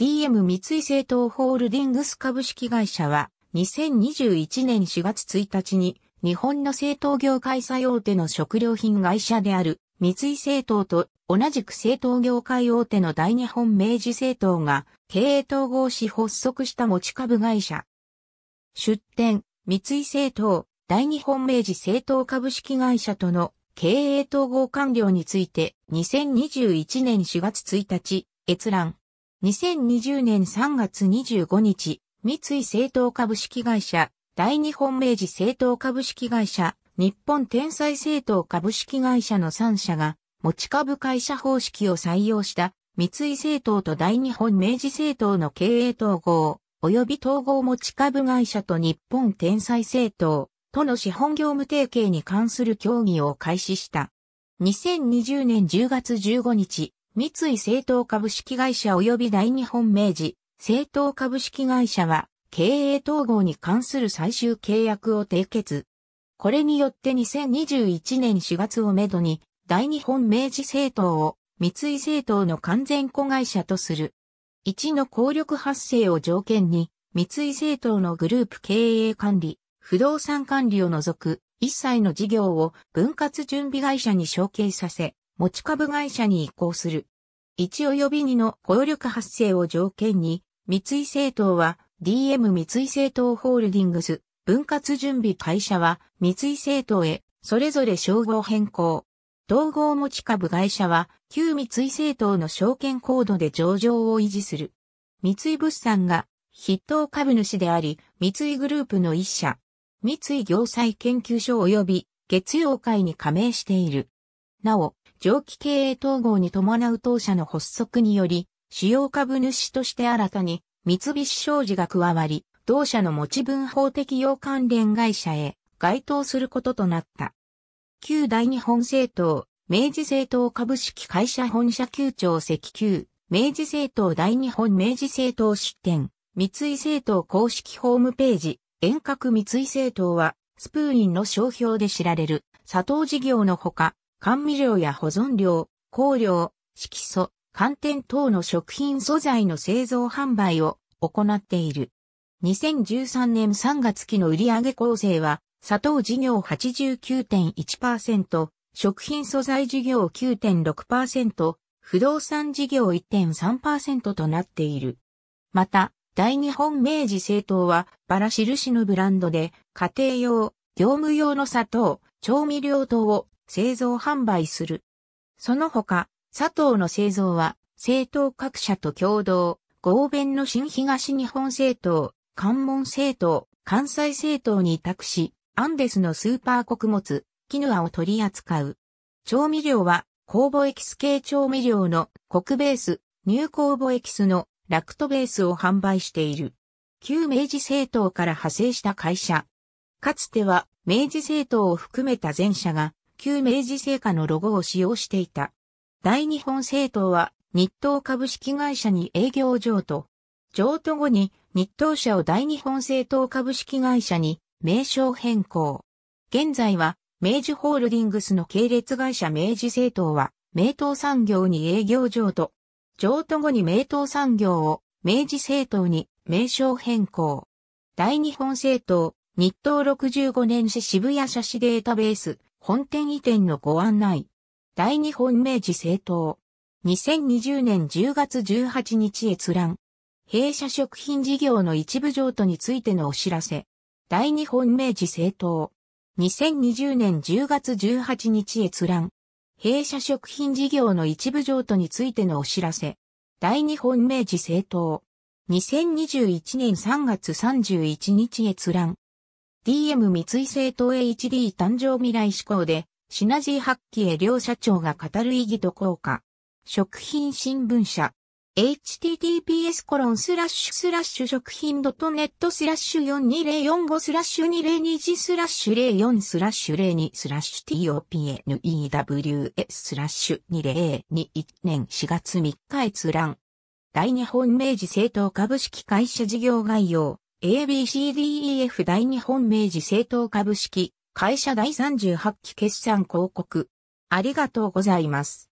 DM 三井政党ホールディングス株式会社は2021年4月1日に日本の製糖業界最大手の食料品会社である三井製糖と同じく製糖業界大手の大日本明治製糖が経営統合し発足した持ち株会社。出展、三井製糖、大日本明治製糖株式会社との経営統合完了について2021年4月1日閲覧。2020年3月25日、三井政党株式会社、大日本明治政党株式会社、日本天才政党株式会社の3社が、持ち株会社方式を採用した、三井政党と大日本明治政党の経営統合、及び統合持ち株会社と日本天才政党との資本業務提携に関する協議を開始した。2020年10月15日、三井政党株式会社及び大日本明治、政党株式会社は、経営統合に関する最終契約を締結。これによって2021年4月をめどに、大日本明治政党を三井政党の完全子会社とする。一の効力発生を条件に、三井政党のグループ経営管理、不動産管理を除く一切の事業を分割準備会社に承継させ、持ち株会社に移行する。1及び2の雇用力発生を条件に、三井政党は DM 三井政党ホールディングス、分割準備会社は三井政党へそれぞれ称号変更。統合持ち株会社は旧三井政党の証券コードで上場を維持する。三井物産が筆頭株主であり、三井グループの一社。三井行災研究所及び月曜会に加盟している。なお、上記経営統合に伴う当社の発足により、主要株主として新たに三菱商事が加わり、同社の持ち分法適用関連会社へ該当することとなった。旧大日本政党、明治政党株式会社本社旧長石旧、明治政党大日本明治政党出展、三井政党公式ホームページ、遠隔三井政党は、スプーンの商標で知られる、佐藤事業のほか、甘味料や保存料、香料、色素、寒天等の食品素材の製造販売を行っている。2013年3月期の売上構成は、砂糖事業89.1%、食品素材事業9.6%、不動産事業1.3%となっている。また、大日本明治製糖は、バラ印のブランドで、家庭用、業務用の砂糖、調味料等を製造販売する。その他、佐藤の製造は、政党各社と共同、合弁の新東日本政党、関門政党、関西政党に委託し、アンデスのスーパー穀物、キヌアを取り扱う。調味料は、酵母エキス系調味料のコクベース、乳酵母エキスのラクトベースを販売している。旧明治政党から派生した会社。かつては明治政党を含めた全社が旧明治製菓のロゴを使用していた。大日本製糖は日東株式会社に営業譲渡。譲渡後に日東社を大日本製糖株式会社に名称変更。現在は明治ホールディングスの系列会社明治製糖は明東産業に営業譲渡。譲渡後に明東産業を明治製糖に名称変更。大日本製糖、日東65年市渋谷社真データベース、本店移転のご案内。大日本明治政党。2020年10月18日閲覧。弊社食品事業の一部譲渡についてのお知らせ。大日本明治政党。2020年10月18日閲覧。弊社食品事業の一部譲渡についてのお知らせ。大日本明治政党。2021年3月31日閲覧。DM 三井政党 HD 誕生未来志向で、シナジー発揮へ両社長が語る意義と効果。食品新聞社。https コロンスラッシュスラッシュ食品 .net スラッシュ42045スラッシュ2020スラッシュ04スラッシュ02スラッシュ t o p n e w s スラッシュ2021年4月3日閲覧。第日本明治政党株式会社事業概要。ABCDEF 大日本明治政党株式会社第38期決算広告。ありがとうございます。